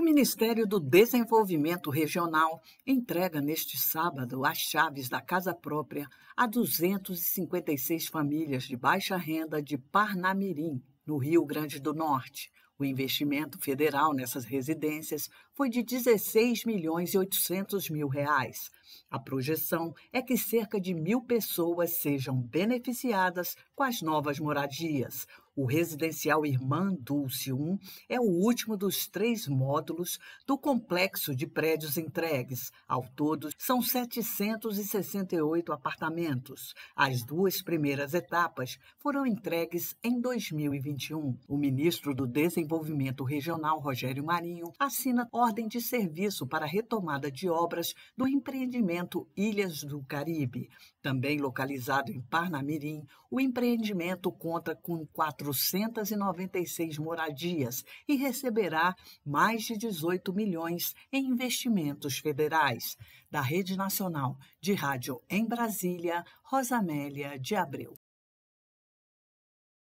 O Ministério do Desenvolvimento Regional entrega neste sábado as chaves da casa própria a 256 famílias de baixa renda de Parnamirim, no Rio Grande do Norte. O investimento federal nessas residências foi de 16 milhões e 800 mil reais. A projeção é que cerca de mil pessoas sejam beneficiadas com as novas moradias. O residencial Irmã Dulce 1 é o último dos três módulos do complexo de prédios entregues. Ao todo, são 768 apartamentos. As duas primeiras etapas foram entregues em 2021. O ministro do Desenvolvimento Regional, Rogério Marinho, assina ordem de serviço para retomada de obras do empreendimento Ilhas do Caribe. Também localizado em Parnamirim, o empreendimento conta com quatro 496 moradias e receberá mais de 18 milhões em investimentos federais. Da Rede Nacional de Rádio em Brasília, Rosamélia de Abreu.